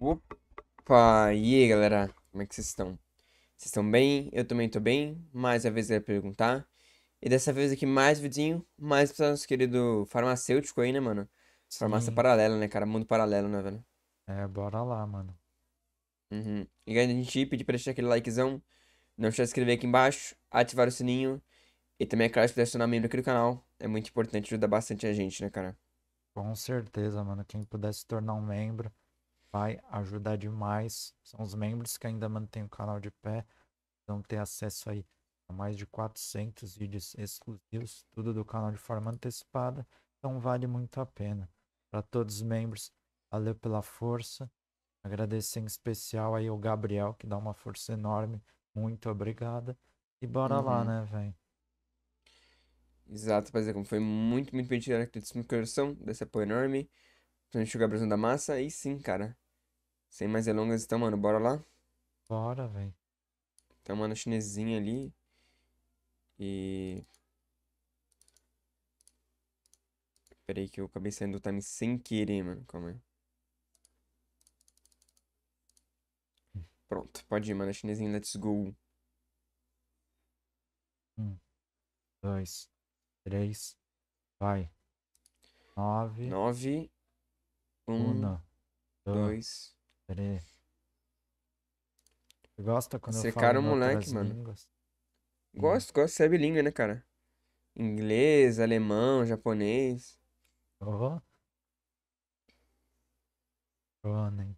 Opa! E aí, galera? Como é que vocês estão? Vocês estão bem? Eu também tô bem. Mais uma vez eu ia perguntar. E dessa vez aqui mais vidinho, mais pro nosso querido farmacêutico aí, né, mano? Sim. Farmácia paralela, né, cara? Mundo paralelo, né, velho? É, bora lá, mano. Uhum. E ainda a gente pedir pra deixar aquele likezão, não se inscrever aqui embaixo, ativar o sininho e também, é claro, se puder se tornar membro aqui do canal. É muito importante, ajuda bastante a gente, né, cara? Com certeza, mano. Quem puder se tornar um membro vai ajudar demais. São os membros que ainda mantêm o canal de pé, vão ter acesso aí a mais de 400 vídeos exclusivos, tudo do canal de forma antecipada, então vale muito a pena. Para todos os membros, valeu pela força. Agradecer em especial aí ao Gabriel, que dá uma força enorme. Muito obrigada. E bora uhum. lá, né, velho? Exato, rapaziada. Como foi muito, muito bem tirado aqui do coração, desse apoio enorme. Principalmente o Gabrielzão da Massa. E sim, cara, sem mais delongas, então, mano, bora lá? Bora, velho. Tem uma chinesinha ali. E. Peraí, que eu acabei saindo do time sem querer, mano. Calma aí. Pronto, pode ir, mano. Chinesinha, let's go. Um, dois, três, vai. Nove. Nove. Um, Uno, dois, dois Pera aí. Você gosta quando Você eu falo cara é mano. Línguas? Gosto, gosto. Você é bilíngue, né, cara? Inglês, alemão, japonês. Oh. Oh, né?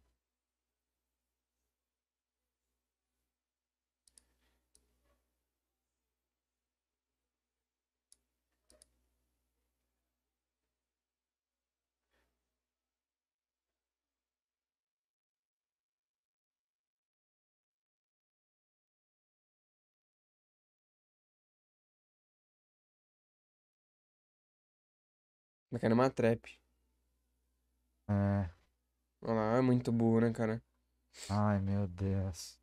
Mas cara, uma trap. É. Olha lá, é muito burro, né, cara? Ai, meu Deus.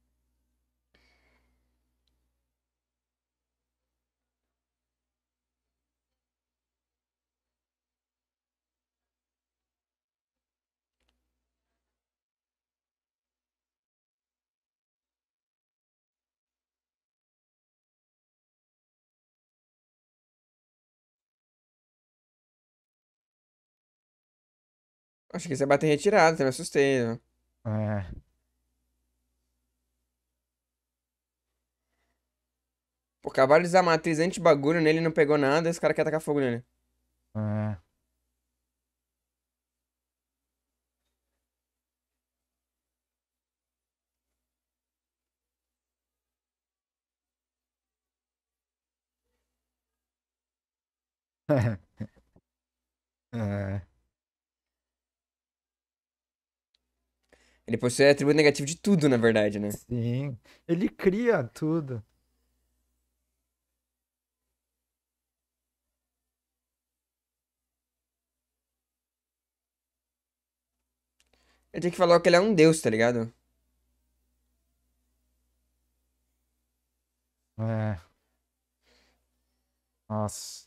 Acho que você bater em retirada, até me assustei. Né? É. Pô, cavalo de a matriz anti-bagulho nele, não pegou nada, esse cara quer atacar fogo nele. É. é. Ele possui atributo negativo de tudo, na verdade, né? Sim. Ele cria tudo. Ele tem que falar que ele é um deus, tá ligado? É. Nossa.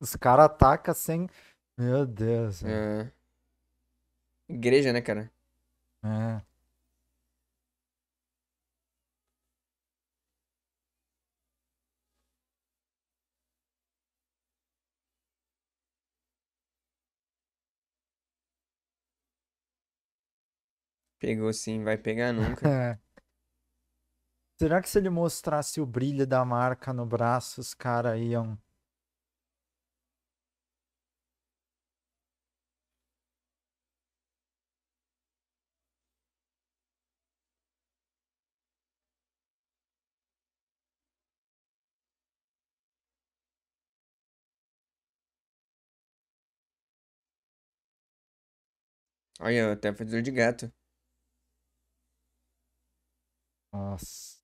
Os caras atacam sem. Meu Deus. É. é. Igreja, né, cara? É. Pegou sim, vai pegar nunca. É. Será que se ele mostrasse o brilho da marca no braço, os caras iam Olha, até fedor de gato. Nossa.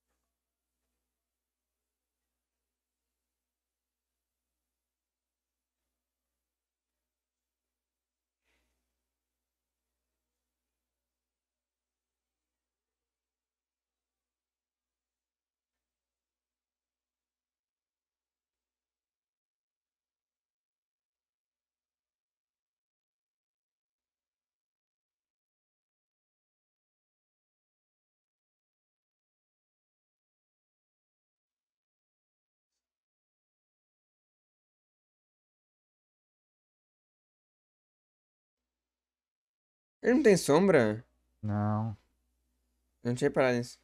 Ele não tem sombra? Não. Eu não tinha reparado nisso.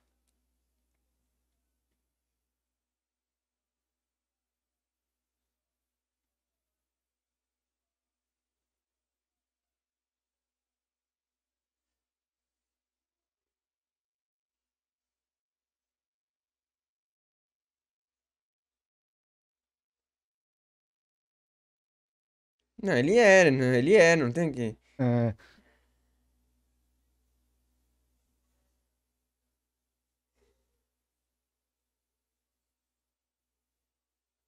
Não, ele era, é, ele era, é, não tem que. É.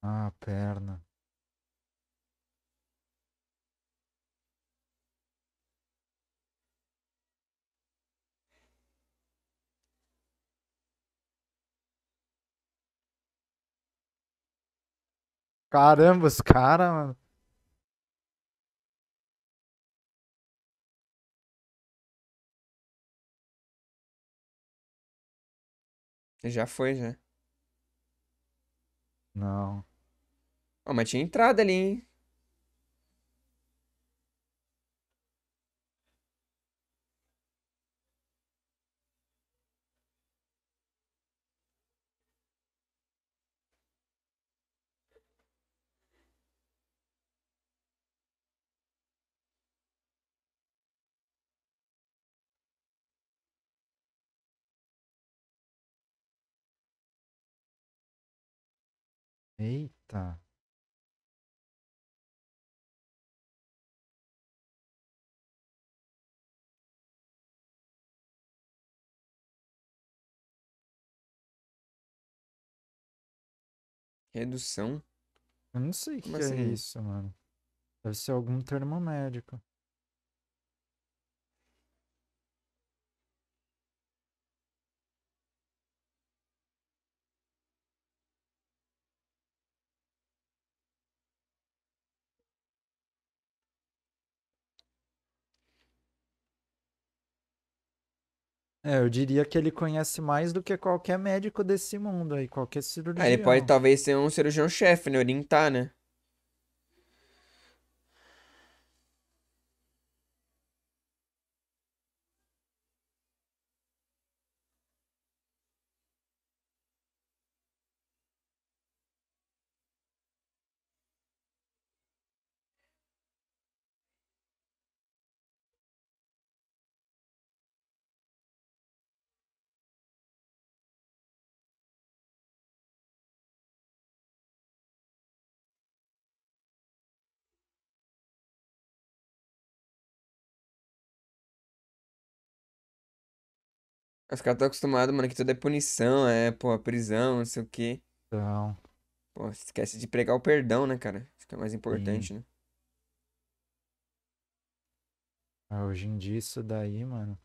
Ah, perna. Caramba, os caras, mano. Já foi, já. Não. Ó, oh, mas tinha entrada ali, hein? Eita. Redução? Eu não sei o que, que é assim? isso, mano. Deve ser algum termo médico. É, eu diria que ele conhece mais do que qualquer médico desse mundo aí, qualquer cirurgião. É, ele pode talvez ser um cirurgião-chefe, né? Orientar, né? Os caras estão acostumados, mano, que tudo é punição, é, pô, prisão, não sei o quê. Então. Pô, esquece de pregar o perdão, né, cara? Isso que é mais importante, Sim. né? É, hoje em dia, isso daí, mano.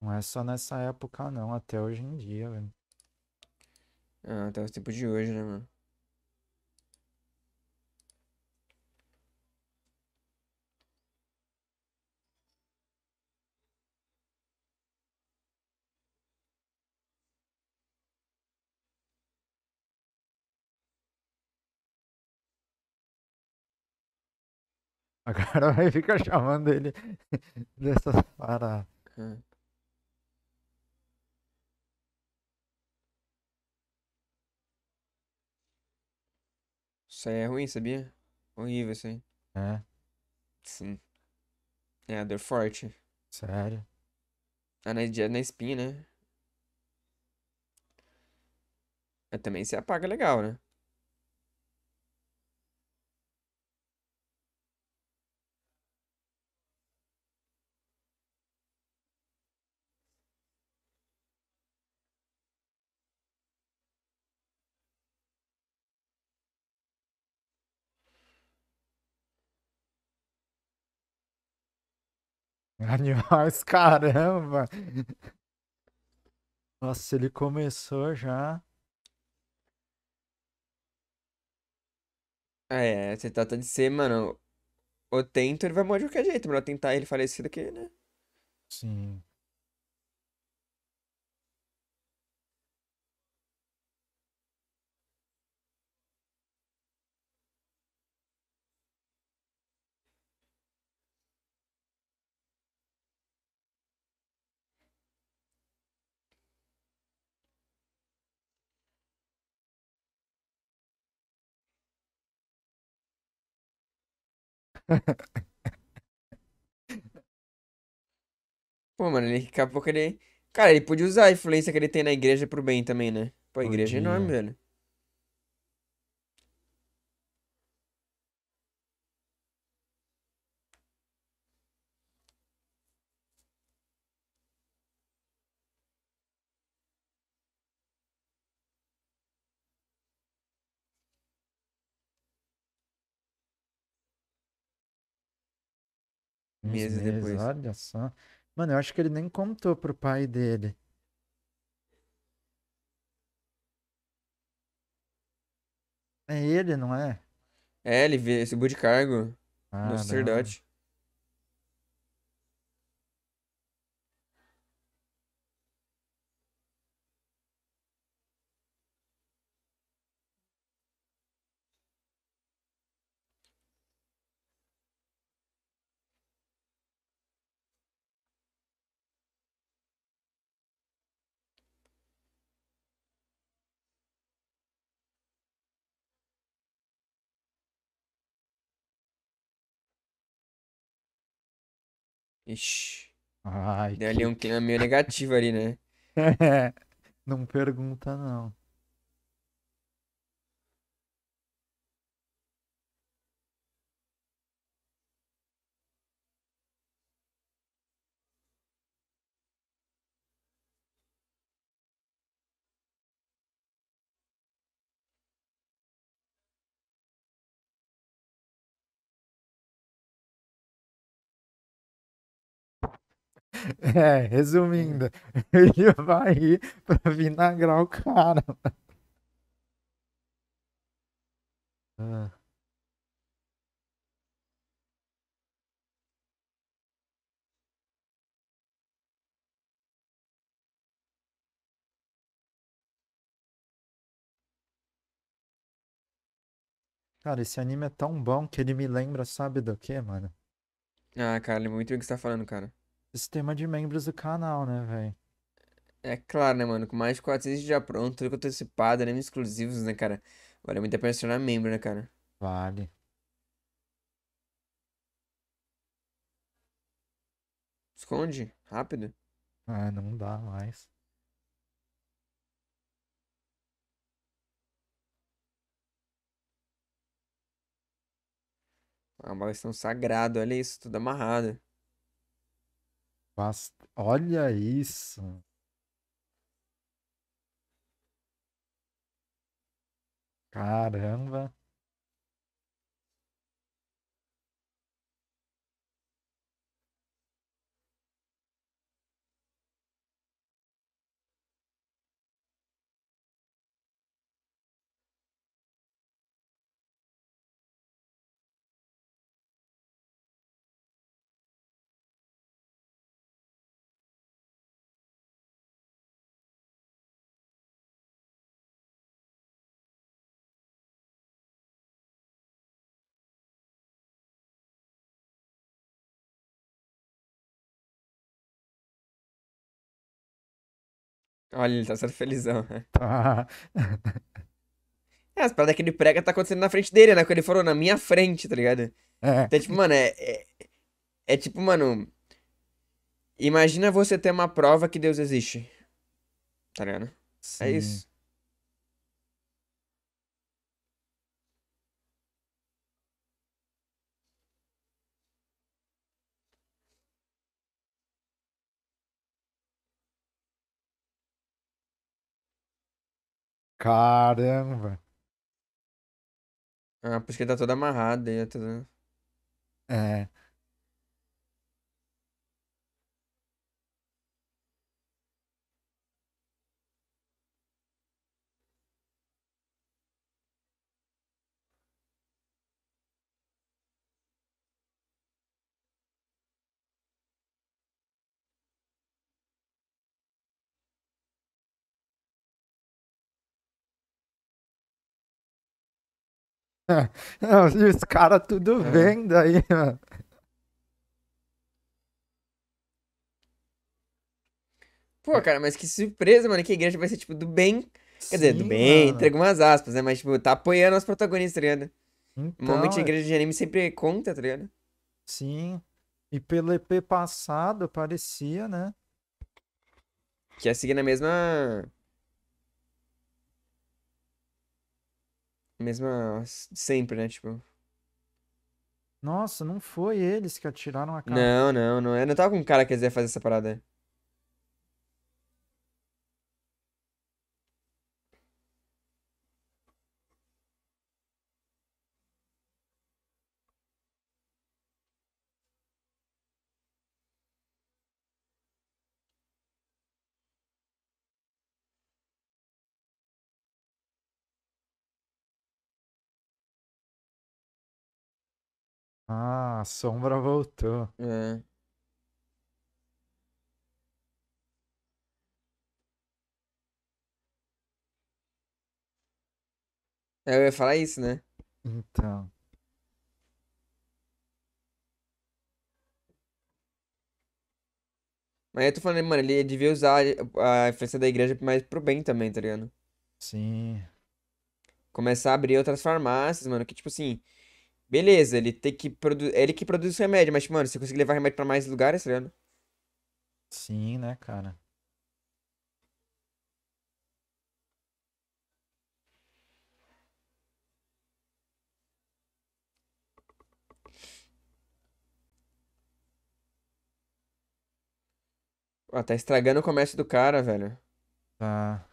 Não é só nessa época, não. Até hoje em dia, velho. Ah, até o tempo de hoje, né, mano? Agora vai ficar chamando ele dessas paradas. É. Isso aí é ruim, sabia? Horrível isso aí. É. Sim. É, a dor forte. Sério? Ah, na, na espinha, né? Mas também se apaga legal, né? Animais, caramba! Nossa, ele começou já. Ah, é, você trata de ser, mano. O Tento, ele vai morrer de qualquer jeito. É melhor tentar ele falecer do né? Sim. Pô, mano, ele daqui a pouco ele. Cara, ele podia usar a influência que ele tem na igreja pro bem também, né? Pô, a igreja é enorme, velho. meses, meses depois. Olha só. Mano, eu acho que ele nem contou pro pai dele. É ele, não é? É, ele veio, subiu de cargo. Ah, no sacerdote. Ixi. Ai, Deu que... ali um clima meio negativo ali, né? É, não pergunta, não. É, resumindo, ele vai ir pra vinagrar o cara. Ah. Cara, esse anime é tão bom que ele me lembra, sabe do que, mano? Ah, cara, ele é muito bem o que você tá falando, cara sistema de membros do canal, né, velho? É, é claro, né, mano? Com mais de 400 já pronto, tudo é antecipado, nem exclusivos, né, cara? Vale muito a pena se membro, né, cara? Vale. Esconde, rápido. Ah, não dá mais. ah um bagulho sagrado, olha isso, tudo amarrado. Bast... Olha isso. Caramba. Olha, ele tá sendo felizão. Né? Tá. é, as paradas que ele prega tá acontecendo na frente dele, né? Quando ele falou na minha frente, tá ligado? É. Então, tipo, mano, é, é, é tipo, mano. Imagina você ter uma prova que Deus existe. Tá ligado? É Sim. É isso. Caramba. Ah, por isso que ele tá todo amarrado aí. Tá... É. Não, os caras tudo é. vendo aí, mano. Pô, cara, mas que surpresa, mano, que a igreja vai ser, tipo, do bem. Quer Sim, dizer, do bem, mano. entre algumas aspas, né? Mas, tipo, tá apoiando os protagonistas, tá ligado? Então, Normalmente a é. igreja de anime sempre conta, tá ligado? Sim. E pelo EP passado, parecia, né? Que ia seguir na mesma Mesma. Sempre, né? Tipo. Nossa, não foi eles que atiraram a cara. Não, não, não. Eu é, não tava com cara que eles fazer essa parada. Né? Ah, a sombra voltou. É. É, eu ia falar isso, né? Então. Mas eu tô falando, mano, ele devia usar a influência da igreja mais pro bem também, tá ligado? Sim. Começar a abrir outras farmácias, mano, que tipo assim Beleza, ele tem que produzir. É ele que produz o remédio, mas, mano, você consegue levar remédio pra mais lugares, tá ligado? Sim, né, cara? Ó, tá estragando o comércio do cara, velho. Tá.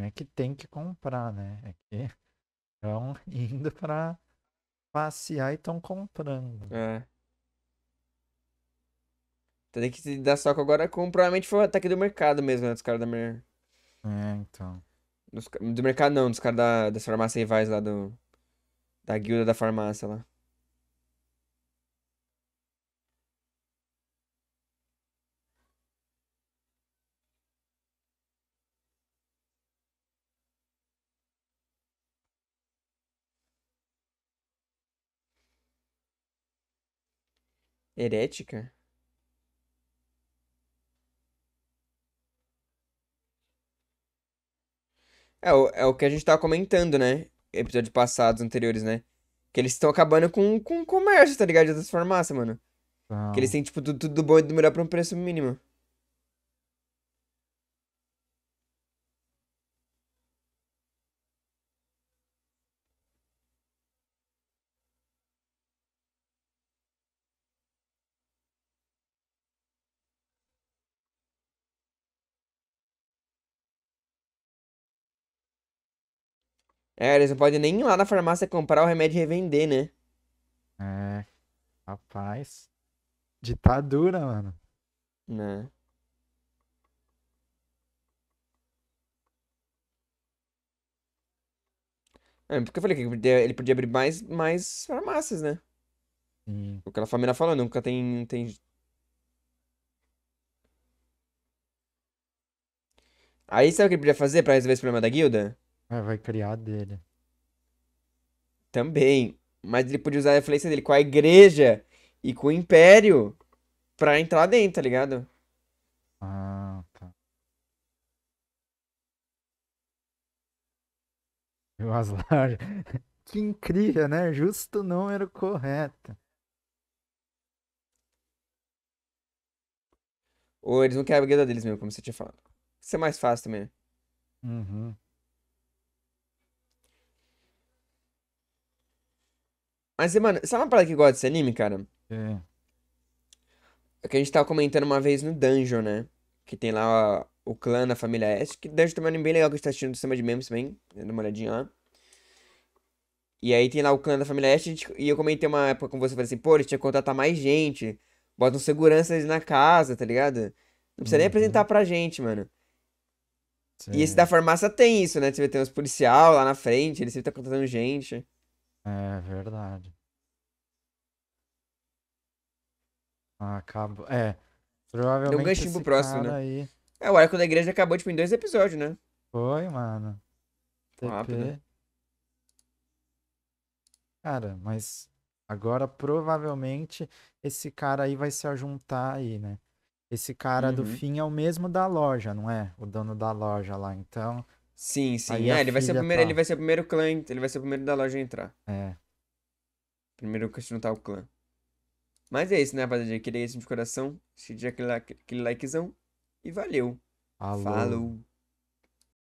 Não é que tem que comprar, né? É que estão indo para passear e estão comprando. Né. É. tem que dar só que agora com, provavelmente foi até aqui do mercado mesmo, né? Dos caras da mer... É, então. Dos, do mercado não, dos caras da, das farmácias rivais lá do. Da guilda da farmácia lá. Herética? É o, é o que a gente tava comentando, né? Episódios passados, anteriores, né? Que eles estão acabando com, com o comércio, tá ligado? De outras farmácias, mano. Não. Que eles têm, tipo, tudo, tudo bom e do melhor pra um preço mínimo. É, eles não podem nem ir lá na farmácia comprar o remédio e revender, né? É. Rapaz. Ditadura, mano. Né? É, porque eu falei que ele podia, ele podia abrir mais, mais farmácias, né? Sim. O que a família falou, nunca tem, tem. Aí sabe o que ele podia fazer pra resolver esse problema da guilda? É, vai criar dele. Também. Mas ele podia usar a influência dele com a igreja e com o império pra entrar dentro, tá ligado? Ah, tá. E o que incrível, né? Justo o número correto. Ou eles não querem a guia deles mesmo, como você tinha falado. Isso é mais fácil também. Né? Uhum. Mas, mano, sabe uma parada que gosta desse anime, cara? É. É que a gente tava comentando uma vez no Dungeon, né? Que tem lá o, o clã da família S. Que Dungeon também é um anime bem legal que a gente tá assistindo do cima de memes também. Né? Dando uma olhadinha lá. E aí tem lá o clã da família S. E eu comentei uma época com você, falei assim, pô, eles tinham que contratar mais gente. Botam seguranças na casa, tá ligado? Não precisa uhum. nem apresentar pra gente, mano. Sim. E esse da farmácia tem isso, né? Você vê, tem uns policial lá na frente, eles sempre tá contratando gente. É verdade. Acabou. É. Provavelmente. Deu um ganchinho pro próximo, né? Aí... É, o arco da igreja acabou, tipo, em dois episódios, né? Foi, mano. TP. Né? Cara, mas agora provavelmente esse cara aí vai se ajuntar aí, né? Esse cara uhum. do fim é o mesmo da loja, não é? O dono da loja lá. Então, Sim, sim. Aí é, ele vai, ser o primeiro, tá. ele vai ser o primeiro clã, ele vai ser o primeiro da loja a entrar. É. Primeiro que não tá o clã. Mas é isso, né, rapaziada? Queria isso de coração. Se aquele, aquele likezão. E valeu. Falou.